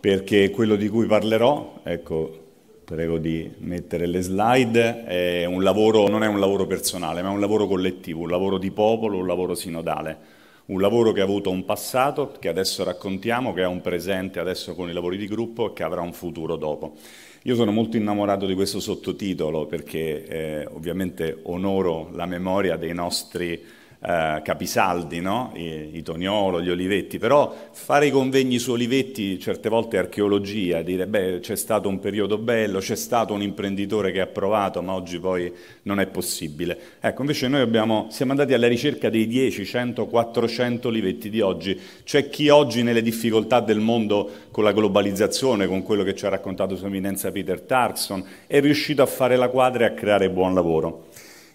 perché quello di cui parlerò, ecco, prego di mettere le slide, è lavoro, non è un lavoro personale, ma è un lavoro collettivo, un lavoro di popolo, un lavoro sinodale, un lavoro che ha avuto un passato, che adesso raccontiamo, che ha un presente adesso con i lavori di gruppo e che avrà un futuro dopo. Io sono molto innamorato di questo sottotitolo perché eh, ovviamente onoro la memoria dei nostri eh, capisaldi, no? I, i Toniolo, gli Olivetti, però fare i convegni su Olivetti certe volte è archeologia, dire beh c'è stato un periodo bello, c'è stato un imprenditore che ha provato, ma oggi poi non è possibile. Ecco, invece noi abbiamo, siamo andati alla ricerca dei 10, 100, 400 Olivetti di oggi, c'è chi oggi nelle difficoltà del mondo con la globalizzazione, con quello che ci ha raccontato Sua Eminenza Peter Tarkson, è riuscito a fare la quadra e a creare buon lavoro.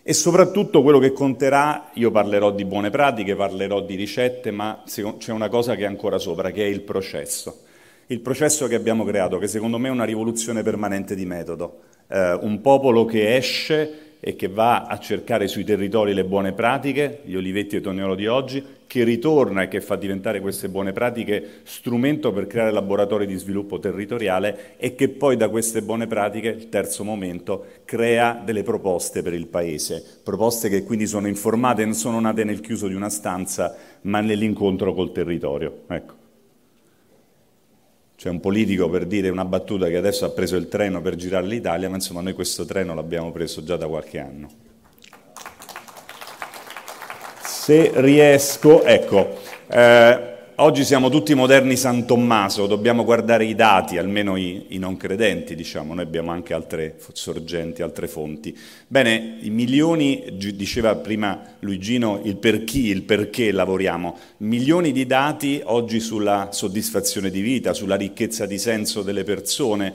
E soprattutto quello che conterà, io parlerò di buone pratiche, parlerò di ricette, ma c'è una cosa che è ancora sopra, che è il processo. Il processo che abbiamo creato, che secondo me è una rivoluzione permanente di metodo. Eh, un popolo che esce e che va a cercare sui territori le buone pratiche, gli olivetti e Tognolo di oggi, che ritorna e che fa diventare queste buone pratiche strumento per creare laboratori di sviluppo territoriale e che poi da queste buone pratiche, il terzo momento, crea delle proposte per il Paese, proposte che quindi sono informate, non sono nate nel chiuso di una stanza, ma nell'incontro col territorio. Ecco. C'è un politico per dire una battuta che adesso ha preso il treno per girare l'Italia, ma insomma noi questo treno l'abbiamo preso già da qualche anno. Se riesco, ecco. Eh, oggi siamo tutti moderni San Tommaso, dobbiamo guardare i dati, almeno i, i non credenti, diciamo, noi abbiamo anche altre sorgenti, altre fonti. Bene, i milioni, diceva prima Luigino, il per chi, il perché lavoriamo, milioni di dati oggi sulla soddisfazione di vita, sulla ricchezza di senso delle persone,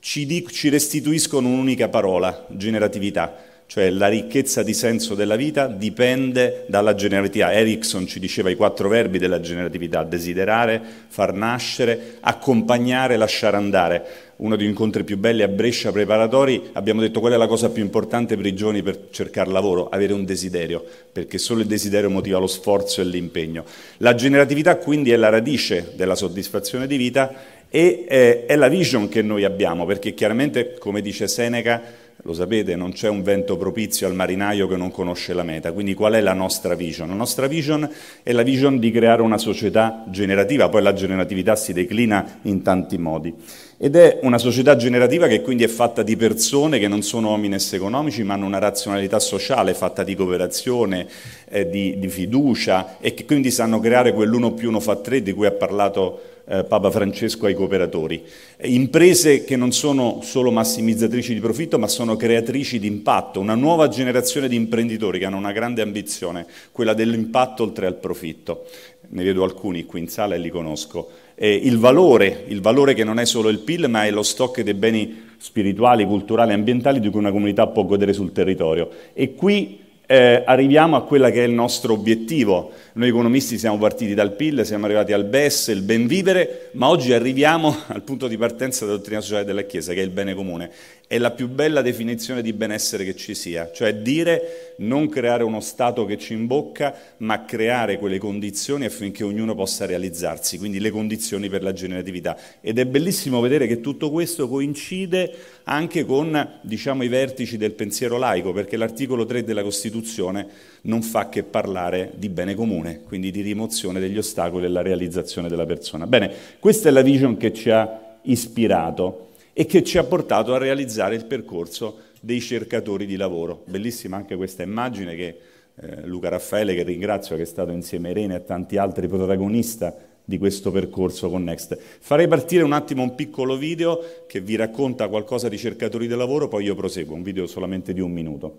ci, di, ci restituiscono un'unica parola, generatività cioè la ricchezza di senso della vita dipende dalla generatività. Erickson ci diceva i quattro verbi della generatività, desiderare, far nascere, accompagnare, lasciare andare. Uno degli incontri più belli a Brescia preparatori abbiamo detto qual è la cosa più importante per i giovani per cercare lavoro, avere un desiderio, perché solo il desiderio motiva lo sforzo e l'impegno. La generatività quindi è la radice della soddisfazione di vita e eh, è la vision che noi abbiamo, perché chiaramente, come dice Seneca, lo sapete, non c'è un vento propizio al marinaio che non conosce la meta, quindi qual è la nostra vision? La nostra vision è la vision di creare una società generativa, poi la generatività si declina in tanti modi. Ed è una società generativa che quindi è fatta di persone che non sono omines economici, ma hanno una razionalità sociale fatta di cooperazione, eh, di, di fiducia e che quindi sanno creare quell'uno più uno fa tre di cui ha parlato eh, Papa Francesco ai cooperatori. Imprese che non sono solo massimizzatrici di profitto, ma sono creatrici di impatto, una nuova generazione di imprenditori che hanno una grande ambizione, quella dell'impatto oltre al profitto. Ne vedo alcuni qui in sala e li conosco. Eh, il valore, il valore che non è solo il PIL, ma è lo stock dei beni spirituali, culturali e ambientali di cui una comunità può godere sul territorio. E qui eh, arriviamo a quello che è il nostro obiettivo. Noi economisti siamo partiti dal PIL, siamo arrivati al BES, il ben vivere, ma oggi arriviamo al punto di partenza della dottrina sociale della Chiesa, che è il bene comune è la più bella definizione di benessere che ci sia, cioè dire non creare uno Stato che ci imbocca, ma creare quelle condizioni affinché ognuno possa realizzarsi, quindi le condizioni per la generatività. Ed è bellissimo vedere che tutto questo coincide anche con diciamo, i vertici del pensiero laico, perché l'articolo 3 della Costituzione non fa che parlare di bene comune, quindi di rimozione degli ostacoli alla realizzazione della persona. Bene, questa è la vision che ci ha ispirato e che ci ha portato a realizzare il percorso dei cercatori di lavoro. Bellissima anche questa immagine che eh, Luca Raffaele, che ringrazio, che è stato insieme a Irene e a tanti altri protagonista di questo percorso con Next. Farei partire un attimo un piccolo video che vi racconta qualcosa di cercatori di lavoro, poi io proseguo, un video solamente di un minuto.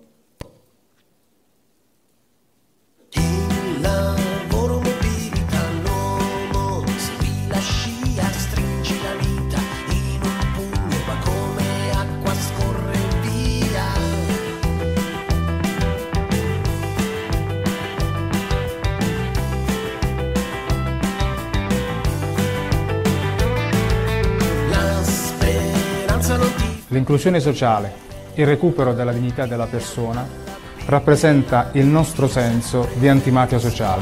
L'inclusione sociale, il recupero della dignità della persona, rappresenta il nostro senso di antimafia sociale.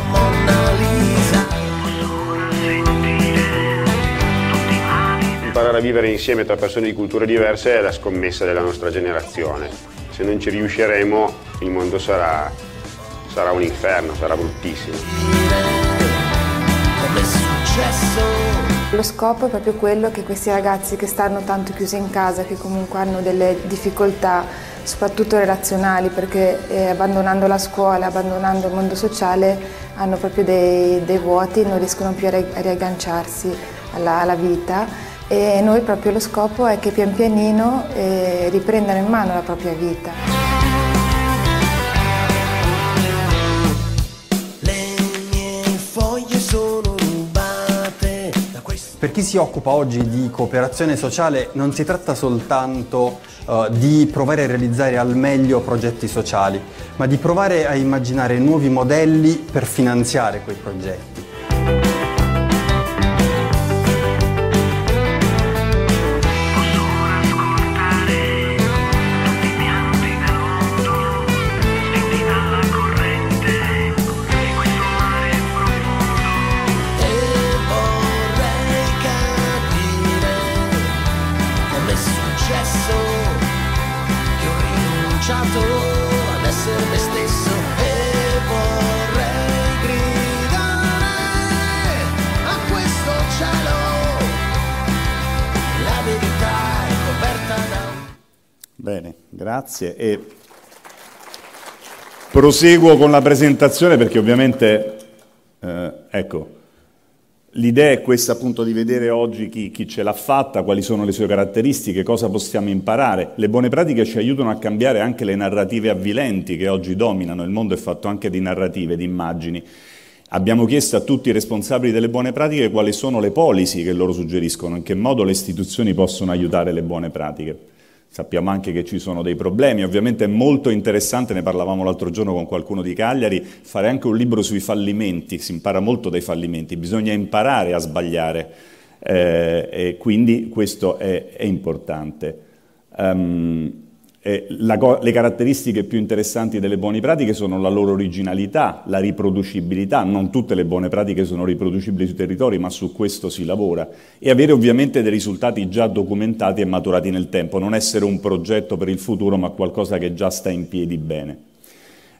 imparare a vivere insieme tra persone di culture diverse è la scommessa della nostra generazione. Se non ci riusciremo il mondo sarà, sarà un inferno, sarà bruttissimo. Lo scopo è proprio quello che questi ragazzi che stanno tanto chiusi in casa, che comunque hanno delle difficoltà, soprattutto relazionali, perché eh, abbandonando la scuola, abbandonando il mondo sociale, hanno proprio dei, dei vuoti, non riescono più a, ri a riagganciarsi alla, alla, vita. E noi proprio lo scopo è che pian pianino eh, riprendano in mano la propria vita. Per chi si occupa oggi di cooperazione sociale non si tratta soltanto uh, di provare a realizzare al meglio progetti sociali, ma di provare a immaginare nuovi modelli per finanziare quei progetti. Bene, grazie. E proseguo con la presentazione perché ovviamente, eh, ecco, l'idea è questa appunto di vedere oggi chi, chi ce l'ha fatta, quali sono le sue caratteristiche, cosa possiamo imparare. Le buone pratiche ci aiutano a cambiare anche le narrative avvilenti che oggi dominano, il mondo è fatto anche di narrative, di immagini. Abbiamo chiesto a tutti i responsabili delle buone pratiche quali sono le policy che loro suggeriscono, in che modo le istituzioni possono aiutare le buone pratiche. Sappiamo anche che ci sono dei problemi, ovviamente è molto interessante, ne parlavamo l'altro giorno con qualcuno di Cagliari, fare anche un libro sui fallimenti, si impara molto dai fallimenti, bisogna imparare a sbagliare eh, e quindi questo è, è importante. Um, eh, la, le caratteristiche più interessanti delle buone pratiche sono la loro originalità, la riproducibilità, non tutte le buone pratiche sono riproducibili sui territori, ma su questo si lavora, e avere ovviamente dei risultati già documentati e maturati nel tempo, non essere un progetto per il futuro, ma qualcosa che già sta in piedi bene.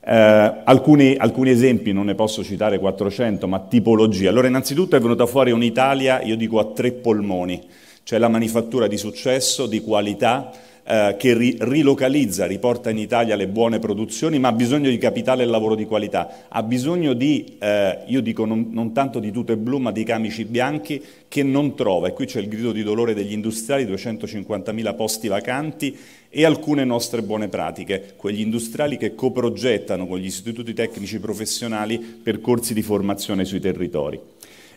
Eh, alcuni, alcuni esempi, non ne posso citare 400, ma tipologie. Allora, innanzitutto è venuta fuori un'Italia, io dico a tre polmoni, cioè la manifattura di successo, di qualità, eh, che ri rilocalizza, riporta in Italia le buone produzioni, ma ha bisogno di capitale e lavoro di qualità, ha bisogno di, eh, io dico non, non tanto di tute blu, ma di camici bianchi che non trova. E qui c'è il grido di dolore degli industriali, 250.000 posti vacanti e alcune nostre buone pratiche, quegli industriali che coprogettano con gli istituti tecnici professionali percorsi di formazione sui territori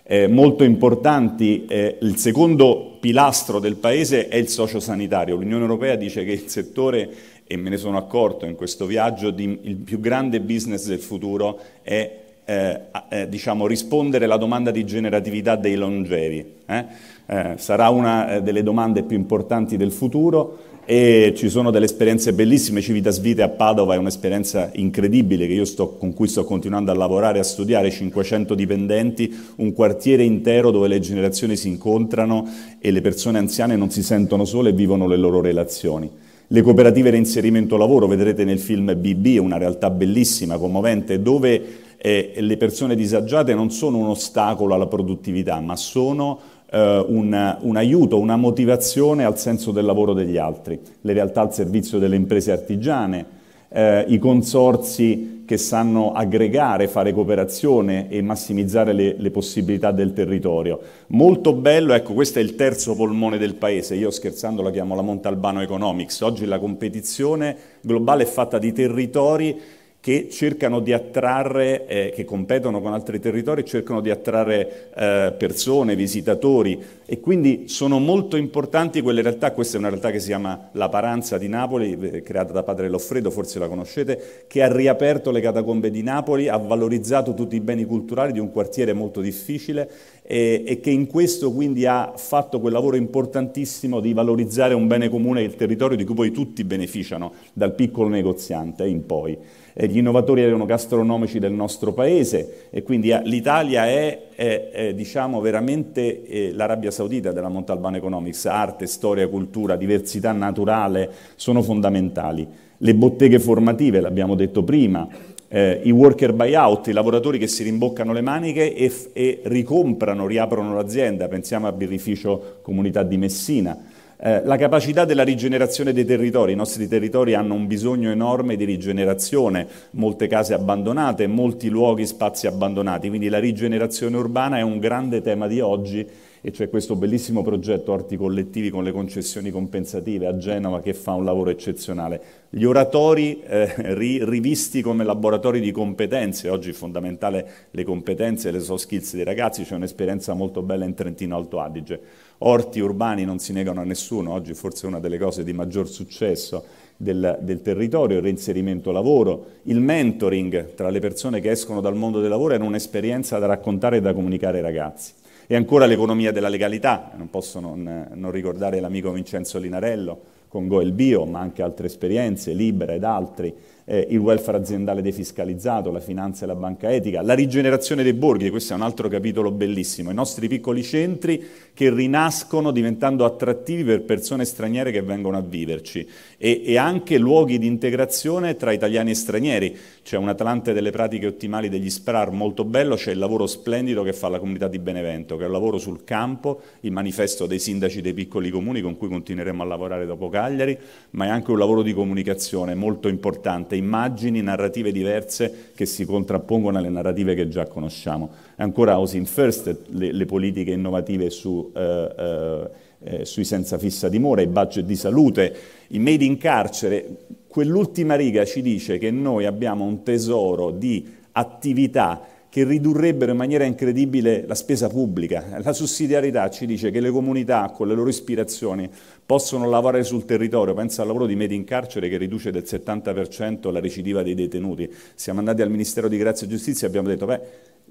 eh, molto importanti. Eh, il secondo pilastro del Paese è il sociosanitario. L'Unione Europea dice che il settore, e me ne sono accorto in questo viaggio, di, il più grande business del futuro è eh, eh diciamo, rispondere alla domanda di generatività dei longevi. Eh? Eh, sarà una delle domande più importanti del futuro e ci sono delle esperienze bellissime, Civitas Vite a Padova è un'esperienza incredibile sto, con cui sto continuando a lavorare, a studiare, 500 dipendenti, un quartiere intero dove le generazioni si incontrano e le persone anziane non si sentono sole e vivono le loro relazioni. Le cooperative reinserimento lavoro, vedrete nel film BB, è una realtà bellissima, commovente, dove eh, le persone disagiate non sono un ostacolo alla produttività, ma sono eh, una, un aiuto, una motivazione al senso del lavoro degli altri, le realtà al servizio delle imprese artigiane, eh, i consorsi che sanno aggregare, fare cooperazione e massimizzare le, le, possibilità del territorio. Molto bello, ecco questo è il terzo polmone del paese, io scherzando la chiamo la Montalbano Economics, oggi la competizione globale è fatta di territori che cercano di attrarre, eh, che competono con altri territori, cercano di attrarre eh, persone, visitatori e quindi sono molto importanti quelle realtà, questa è una realtà che si chiama La Paranza di Napoli, eh, creata da Padre Loffredo, forse la conoscete, che ha riaperto le catacombe di Napoli, ha valorizzato tutti i beni culturali di un quartiere molto difficile e, e che in questo quindi ha fatto quel lavoro importantissimo di valorizzare un bene comune, il territorio di cui poi tutti beneficiano, dal piccolo negoziante in poi. Eh, gli innovatori erano gastronomici del nostro paese e quindi eh, l'Italia è, è, è diciamo, veramente eh, l'Arabia Saudita della Montalbano Economics, arte, storia, cultura, diversità naturale sono fondamentali. Le botteghe formative, l'abbiamo detto prima, eh, i worker buyout, i lavoratori che si rimboccano le maniche e, e ricomprano, riaprono l'azienda, pensiamo al birrificio Comunità di Messina eh, la capacità della rigenerazione dei territori, i nostri territori hanno un bisogno enorme di rigenerazione, molte case abbandonate, molti luoghi, spazi abbandonati, quindi la rigenerazione urbana è un grande tema di oggi e c'è questo bellissimo progetto Arti Collettivi con le concessioni compensative a Genova che fa un lavoro eccezionale. Gli oratori eh, ri, rivisti come laboratori di competenze, oggi è fondamentale le competenze e le soft skills dei ragazzi, c'è un'esperienza molto bella in Trentino Alto Adige Orti urbani non si negano a nessuno, oggi forse è una delle cose di maggior successo del, del, territorio, il reinserimento lavoro, il mentoring tra le persone che escono dal mondo del lavoro era un'esperienza da raccontare e da comunicare ai ragazzi. E ancora l'economia della legalità, non posso non, non ricordare l'amico Vincenzo Linarello con Go Bio, ma anche altre esperienze, Libera ed altri, eh, il welfare aziendale defiscalizzato, la finanza e la banca etica, la rigenerazione dei borghi, questo è un altro capitolo bellissimo, i nostri piccoli centri che rinascono diventando attrattivi per persone straniere che vengono a viverci e, e anche luoghi di integrazione tra italiani e stranieri, c'è un Atlante delle pratiche ottimali degli SPRAR molto bello, c'è il lavoro splendido che fa la comunità di Benevento, che è un lavoro sul campo, il manifesto dei sindaci dei piccoli comuni con cui continueremo a lavorare dopo Cagliari, ma è anche un lavoro di comunicazione molto importante fatte, immagini, narrative diverse che si contrappongono alle narrative che già conosciamo. E ancora housing first, le, le politiche innovative su, eh, eh, eh, sui senza fissa dimora, i budget di salute, i made in carcere. Quell'ultima riga ci dice che noi abbiamo un tesoro di attività che ridurrebbero in maniera incredibile la spesa pubblica. La sussidiarietà ci dice che le comunità con le loro ispirazioni possono lavorare sul territorio, pensa al lavoro di Medi in carcere che riduce del 70% la recidiva dei detenuti. Siamo andati al Ministero di Grazia e Giustizia e abbiamo detto, beh,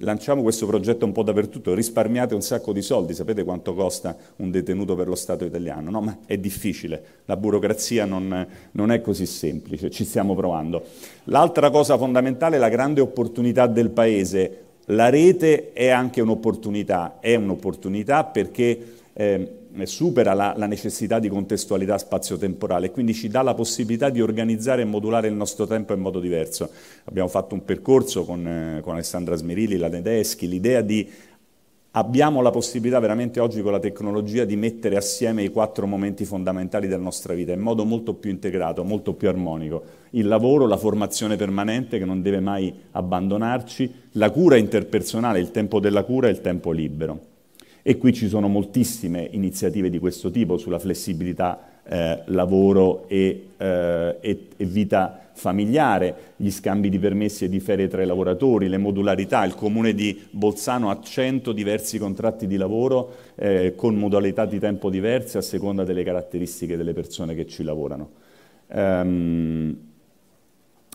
lanciamo questo progetto un po' dappertutto, risparmiate un sacco di soldi, sapete quanto costa un detenuto per lo Stato italiano? No, ma è difficile, la burocrazia non, non è così semplice, ci stiamo provando. L'altra cosa fondamentale è la grande opportunità del Paese. La rete è anche un'opportunità, è un'opportunità perché... Eh, eh, supera la, la necessità di contestualità spazio-temporale e quindi ci dà la possibilità di organizzare e modulare il nostro tempo in modo diverso. Abbiamo fatto un percorso con, eh, con Alessandra Smirilli, la Tedeschi, l'idea di abbiamo la possibilità veramente oggi con la tecnologia di mettere assieme i quattro momenti fondamentali della nostra vita in modo molto più integrato, molto più armonico. Il lavoro, la formazione permanente che non deve mai abbandonarci, la cura interpersonale, il tempo della cura e il tempo libero. E qui ci sono moltissime iniziative di questo tipo sulla flessibilità eh, lavoro e, eh, e, e, vita familiare, gli scambi di permessi e di ferie tra i lavoratori, le modularità. Il comune di Bolzano ha 100 diversi contratti di lavoro eh, con modalità di tempo diverse a seconda delle caratteristiche delle persone che ci lavorano. Um,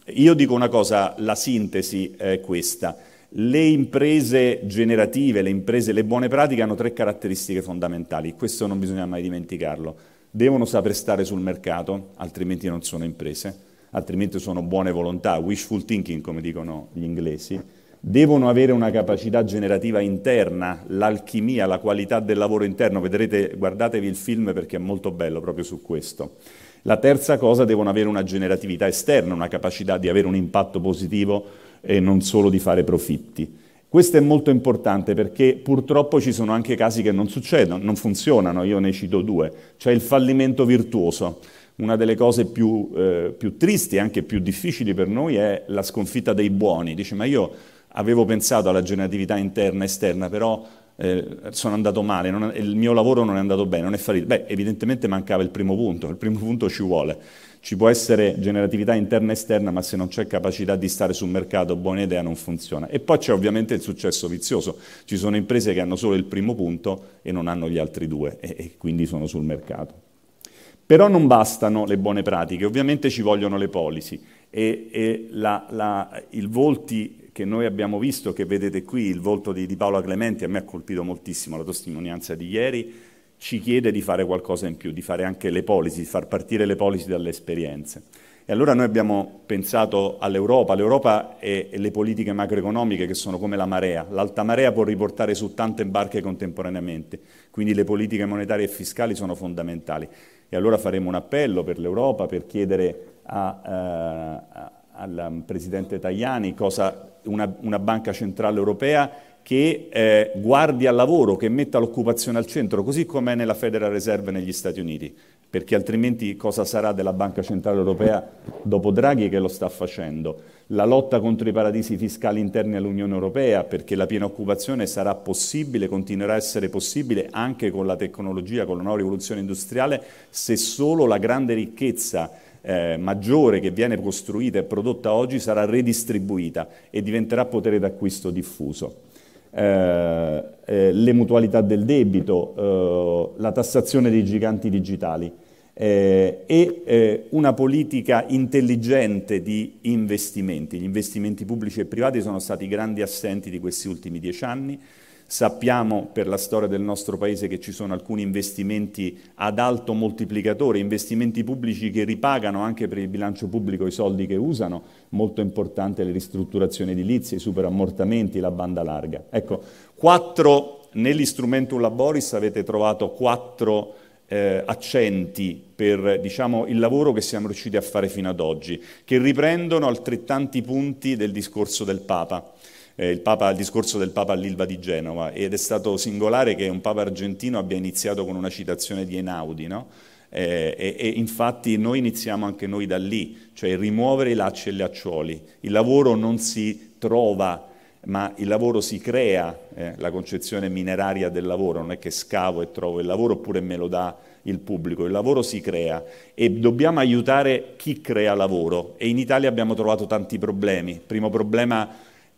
io dico una cosa, la sintesi è questa. Le imprese generative, le, imprese, le buone pratiche hanno tre caratteristiche fondamentali, questo non bisogna mai dimenticarlo. Devono saper stare sul mercato, altrimenti non sono imprese, altrimenti sono buone volontà, wishful thinking come dicono gli inglesi. Devono avere una capacità generativa interna, l'alchimia, la qualità del lavoro interno. Vedrete, guardatevi il film perché è molto bello proprio su questo. La terza cosa, devono avere una generatività esterna, una capacità di avere un impatto positivo e non solo di fare profitti. Questo è molto importante perché purtroppo ci sono anche casi che non succedono, non funzionano, io ne cito due, cioè il fallimento virtuoso. Una delle cose più, eh, più tristi e anche più difficili per noi è la sconfitta dei buoni. Dice ma io avevo pensato alla generatività interna e esterna, però eh, sono andato male, non, il mio lavoro non è andato bene, non è fallito. Beh, evidentemente mancava il primo punto, il primo punto ci vuole. Ci può essere generatività interna e esterna, ma se non c'è capacità di stare sul mercato, buona idea, non funziona. E poi c'è ovviamente il successo vizioso. Ci sono imprese che hanno solo il primo punto e non hanno gli altri due e, e quindi sono sul mercato. Però non bastano le buone pratiche, ovviamente ci vogliono le policy e, e la, la, il volti che noi abbiamo visto, che vedete qui, il volto di, di Paola Clementi, a me ha colpito moltissimo la testimonianza di ieri, ci chiede di fare qualcosa in più, di fare anche le policy, di far partire le policy dalle esperienze. E allora noi abbiamo pensato all'Europa, l'Europa e le politiche macroeconomiche che sono come la marea, l'alta marea può riportare su tante barche contemporaneamente, quindi le politiche monetarie e fiscali sono fondamentali. E allora faremo un appello per l'Europa per chiedere a, eh, al Presidente Tajani cosa una, una banca centrale europea che eh, guardi al lavoro, che metta l'occupazione al centro, così come è nella Federal Reserve negli Stati Uniti, perché altrimenti cosa sarà della Banca Centrale Europea dopo Draghi che lo sta facendo? La lotta contro i paradisi fiscali interni all'Unione Europea, perché la piena occupazione sarà possibile, continuerà a essere possibile anche con la tecnologia, con la nuova rivoluzione industriale, se solo la grande ricchezza eh, maggiore che viene costruita e prodotta oggi sarà redistribuita e diventerà potere d'acquisto diffuso. Eh, eh, le mutualità del debito, eh, la tassazione dei giganti digitali eh, e una politica intelligente di investimenti. Gli investimenti pubblici e privati sono stati grandi assenti di questi ultimi dieci anni. Sappiamo per la storia del nostro Paese che ci sono alcuni investimenti ad alto moltiplicatore, investimenti pubblici che ripagano anche per il bilancio pubblico i soldi che usano, molto importante le ristrutturazioni edilizie, i superammortamenti, la banda larga. Ecco, quattro, nell'istrumentum laboris avete trovato quattro eh, accenti per diciamo, il lavoro che siamo riusciti a fare fino ad oggi, che riprendono altrettanti punti del discorso del Papa eh, il, Papa, il, discorso del Papa all'Ilva di Genova ed è stato singolare che un Papa argentino abbia iniziato con una citazione di Einaudi, no? eh, e, e, infatti noi iniziamo anche noi da lì, cioè rimuovere i lacci e gli accioli. Il lavoro non si trova, ma il lavoro si crea, eh, la concezione mineraria del lavoro, non è che scavo e trovo il lavoro oppure me lo dà il pubblico, il lavoro si crea e dobbiamo aiutare chi crea lavoro e in Italia abbiamo trovato tanti problemi. Primo problema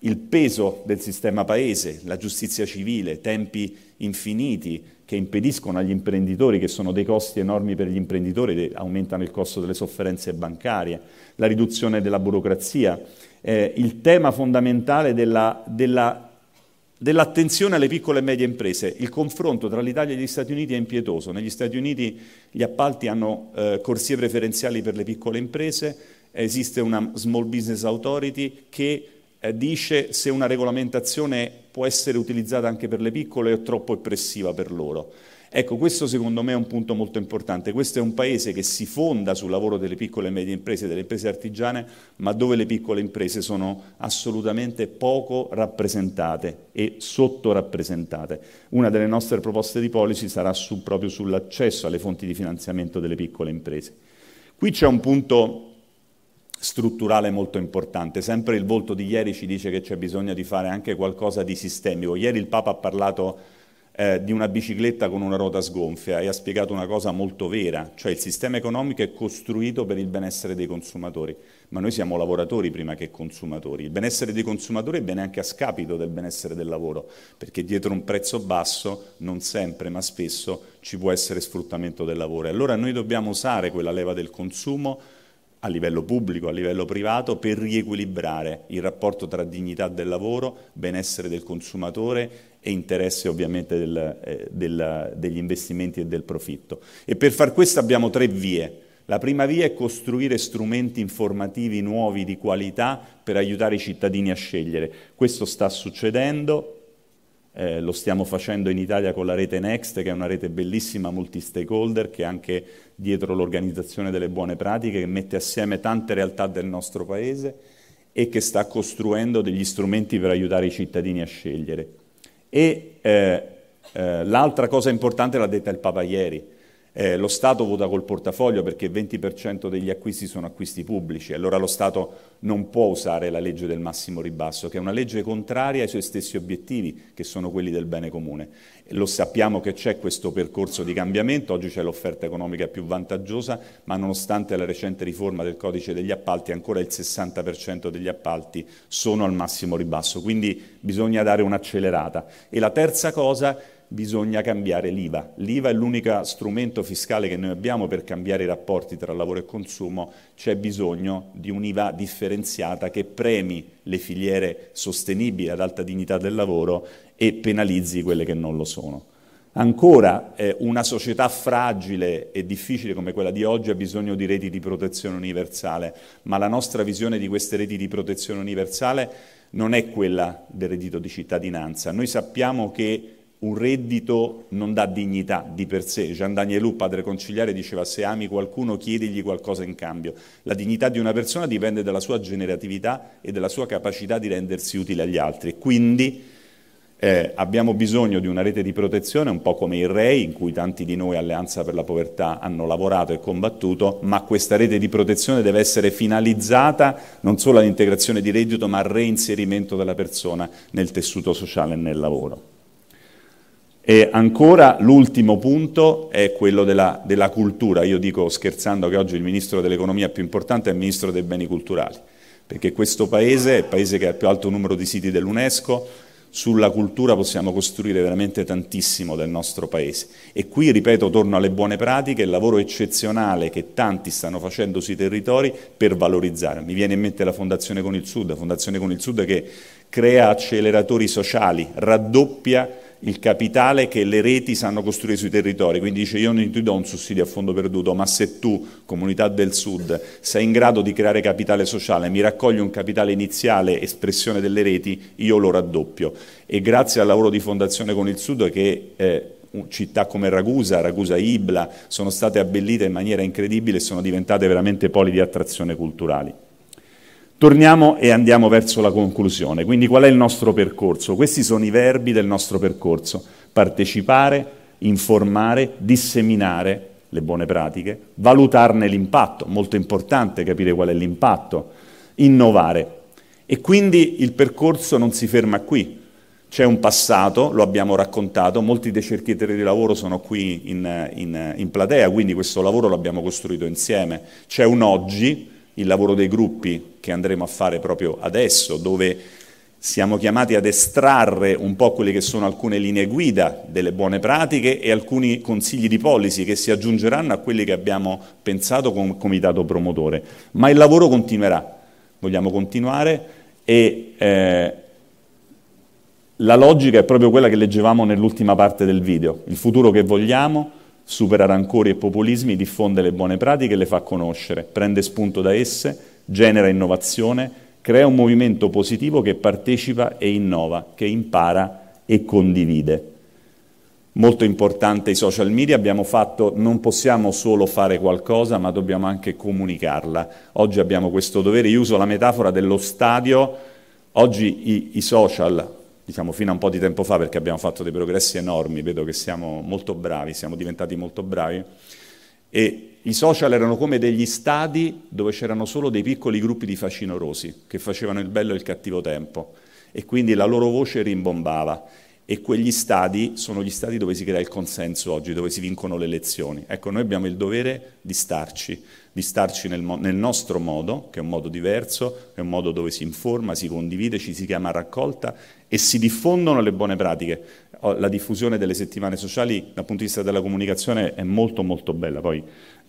il peso del sistema paese, la giustizia civile, tempi infiniti che impediscono agli imprenditori, che sono dei costi enormi per gli imprenditori, aumentano il costo delle sofferenze bancarie, la riduzione della burocrazia, eh, il tema fondamentale della, della, dell'attenzione alle piccole e medie imprese. Il confronto tra l'Italia e gli Stati Uniti è impietoso. Negli Stati Uniti gli appalti hanno eh, corsie preferenziali per le piccole imprese, esiste una Small Business Authority che eh, dice se una regolamentazione può essere utilizzata anche per le piccole o troppo oppressiva per loro. Ecco, questo secondo me è un punto molto importante. Questo è un paese che si fonda sul lavoro delle piccole e medie imprese, delle imprese artigiane, ma dove le piccole imprese sono assolutamente poco rappresentate e sottorappresentate. Una delle nostre proposte di policy sarà su, proprio sull'accesso alle fonti di finanziamento delle piccole imprese. Qui c'è un punto strutturale molto importante. Sempre il volto di ieri ci dice che c'è bisogno di fare anche qualcosa di sistemico. Ieri il Papa ha parlato eh, di una bicicletta con una ruota sgonfia e ha spiegato una cosa molto vera, cioè il sistema economico è costruito per il benessere dei consumatori, ma noi siamo lavoratori prima che consumatori. Il benessere dei consumatori viene anche a scapito del benessere del lavoro, perché dietro un prezzo basso non sempre, ma spesso ci può essere sfruttamento del lavoro. E allora noi dobbiamo usare quella leva del consumo a livello pubblico, a livello privato, per riequilibrare il rapporto tra dignità del lavoro, benessere del consumatore e interesse ovviamente del, eh, del, degli investimenti e del profitto. E per far questo abbiamo tre vie. La prima via è costruire strumenti informativi nuovi di qualità per aiutare i cittadini a scegliere. Questo sta succedendo, eh, lo stiamo facendo in Italia con la rete Next, che è una rete bellissima, multi-stakeholder, che è anche dietro l'organizzazione delle buone pratiche, che mette assieme tante realtà del nostro Paese e che sta costruendo degli strumenti per aiutare i cittadini a scegliere. E eh, eh, l'altra cosa importante l'ha detta il Papa ieri, eh, lo Stato vota col portafoglio perché il 20% degli acquisti sono acquisti pubblici, allora lo Stato non può usare la legge del massimo ribasso, che è una legge contraria ai suoi stessi obiettivi, che sono quelli del bene comune. Lo sappiamo che c'è questo percorso di cambiamento, oggi c'è l'offerta economica più vantaggiosa, ma nonostante la recente riforma del codice degli appalti, ancora il 60% degli appalti sono al massimo ribasso, quindi bisogna dare un'accelerata. E la terza cosa bisogna cambiare l'IVA. L'IVA è l'unico strumento fiscale che noi abbiamo per cambiare i rapporti tra lavoro e consumo, c'è bisogno di un'IVA differenziata che premi le filiere sostenibili ad alta dignità del lavoro e penalizzi quelle che non lo sono. Ancora eh, una società fragile e difficile come quella di oggi ha bisogno di reti di protezione universale, ma la nostra visione di queste reti di protezione universale non è quella del reddito di cittadinanza. Noi sappiamo che un reddito non dà dignità di per sé. Gian Danielou, padre conciliare, diceva se ami qualcuno chiedigli qualcosa in cambio. La dignità di una persona dipende dalla sua generatività e dalla sua capacità di rendersi utile agli altri. Quindi eh, abbiamo bisogno di una rete di protezione, un po' come il REI, in cui tanti di noi Alleanza per la Povertà hanno lavorato e combattuto, ma questa rete di protezione deve essere finalizzata non solo all'integrazione di reddito, ma al reinserimento della persona nel tessuto sociale e nel lavoro. E ancora l'ultimo punto è quello della, della, cultura. Io dico scherzando che oggi il ministro dell'economia più importante è il ministro dei beni culturali, perché questo paese è il paese che ha il più alto numero di siti dell'UNESCO, sulla cultura possiamo costruire veramente tantissimo del nostro paese. E qui, ripeto, torno alle buone pratiche, il lavoro eccezionale che tanti stanno facendo sui territori per valorizzare. Mi viene in mente la Fondazione con il Sud, la Fondazione con il Sud che crea acceleratori sociali, raddoppia il capitale che le reti sanno costruire sui territori, quindi dice io non ti do un sussidio a fondo perduto, ma se tu, comunità del sud, sei in grado di creare capitale sociale, mi raccogli un capitale iniziale, espressione delle reti, io lo raddoppio. E grazie al lavoro di fondazione con il sud che... Eh, città come Ragusa, Ragusa Ibla, sono state abbellite in maniera incredibile e sono diventate veramente poli di attrazione culturali. Torniamo e andiamo verso la conclusione. Quindi qual è il nostro percorso? Questi sono i verbi del nostro percorso. Partecipare, informare, disseminare le buone pratiche, valutarne l'impatto, molto importante capire qual è l'impatto, innovare. E quindi il percorso non si ferma qui. C'è un passato, lo abbiamo raccontato, molti dei cerchiatori di lavoro sono qui in, in, in platea, quindi questo lavoro l'abbiamo costruito insieme. C'è un oggi, il lavoro dei gruppi che andremo a fare proprio adesso, dove siamo chiamati ad estrarre un po' quelle che sono alcune linee guida delle buone pratiche e alcuni consigli di policy che si aggiungeranno a quelli che abbiamo pensato come comitato promotore. Ma il lavoro continuerà, vogliamo continuare e eh, la logica è proprio quella che leggevamo nell'ultima parte del video, il futuro che vogliamo supera rancori e populismi, diffonde le buone pratiche e le fa conoscere, prende spunto da esse, genera innovazione, crea un movimento positivo che partecipa e innova, che impara e condivide. Molto importante i social media, abbiamo fatto, non possiamo solo fare qualcosa, ma dobbiamo anche comunicarla. Oggi abbiamo questo dovere, io uso la metafora dello stadio, oggi i, i social diciamo, fino a un po' di tempo fa, perché abbiamo fatto dei progressi enormi, vedo che siamo molto bravi, siamo diventati molto bravi, e i social erano come degli stadi dove c'erano solo dei piccoli gruppi di facinorosi che facevano il bello e il cattivo tempo, e quindi la loro voce rimbombava. E quegli stadi sono gli stadi dove si crea il consenso oggi, dove si vincono le elezioni. Ecco, noi abbiamo il dovere di starci, di starci nel, nel, nostro modo, che è un modo diverso, è un modo dove si informa, si condivide, ci si chiama raccolta e si diffondono le buone pratiche. Oh, la diffusione delle settimane sociali dal punto di vista della comunicazione è molto molto bella, poi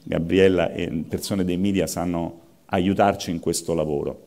Gabriella e persone dei media sanno aiutarci in questo lavoro.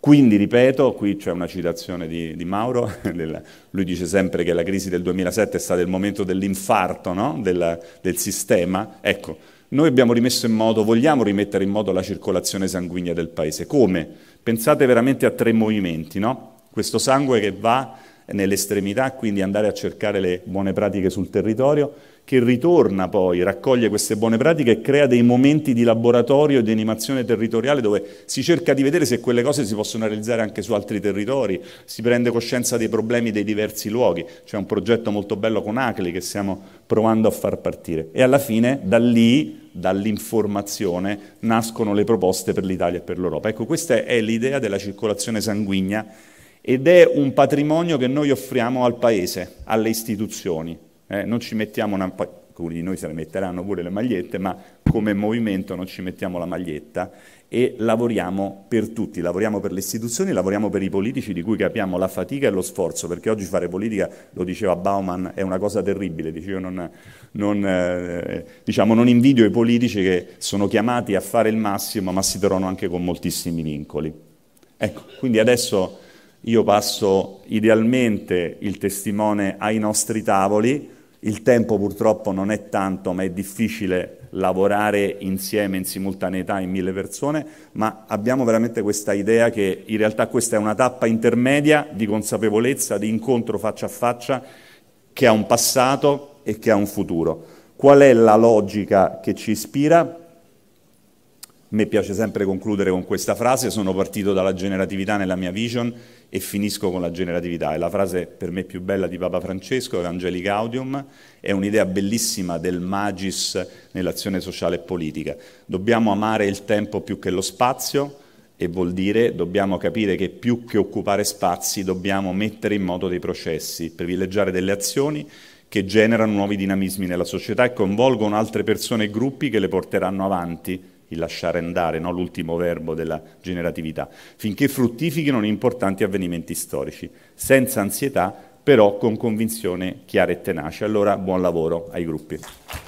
Quindi, ripeto, qui c'è una citazione di, di Mauro, del, lui dice sempre che la crisi del 2007 è stato il momento dell'infarto no? del, del sistema. Ecco, noi abbiamo rimesso in modo, vogliamo rimettere in modo la circolazione sanguigna del paese. Come? Pensate veramente a tre movimenti, no? questo sangue che va nelle estremità, quindi andare a cercare le buone pratiche sul territorio, che ritorna poi, raccoglie queste buone pratiche e crea dei momenti di laboratorio e di animazione territoriale dove si cerca di vedere se quelle cose si possono realizzare anche su altri territori, si prende coscienza dei problemi dei diversi luoghi. C'è un progetto molto bello con Acli che stiamo provando a far partire. E alla fine da lì, dall'informazione, nascono le proposte per l'Italia e per l'Europa. Ecco, questa è l'idea della circolazione sanguigna ed è un patrimonio che noi offriamo al Paese, alle istituzioni. Eh, non ci mettiamo una, alcuni di noi se ne metteranno pure le magliette, ma come movimento non ci mettiamo la maglietta e lavoriamo per tutti, lavoriamo per le istituzioni, lavoriamo per i politici di cui capiamo la fatica e lo sforzo, perché oggi fare politica, lo diceva Bauman, è una cosa terribile, dicevo, non, non, eh, diciamo, non invidio i politici che sono chiamati a fare il massimo, ma si trovano anche con moltissimi vincoli. Ecco, quindi adesso io passo idealmente il testimone ai nostri tavoli, il tempo purtroppo non è tanto, ma è difficile lavorare insieme in simultaneità in mille persone, ma abbiamo veramente questa idea che in realtà questa è una tappa intermedia di consapevolezza, di incontro faccia a faccia, che ha un passato e che ha un futuro. Qual è la logica che ci ispira? Mi piace sempre concludere con questa frase, sono partito dalla generatività nella mia vision e finisco con la generatività. È la frase per me più bella di Papa Francesco, Evangelii Gaudium, è un'idea bellissima del magis nell'azione sociale e politica. Dobbiamo amare il tempo più che lo spazio e vuol dire dobbiamo capire che più che occupare spazi dobbiamo mettere in moto dei processi, privilegiare delle azioni che generano nuovi dinamismi nella società e coinvolgono altre persone e gruppi che le porteranno avanti il lasciare andare, no? l'ultimo verbo della generatività, finché fruttifichino gli importanti avvenimenti storici, senza ansietà, però con convinzione chiara e tenace. Allora buon lavoro ai gruppi.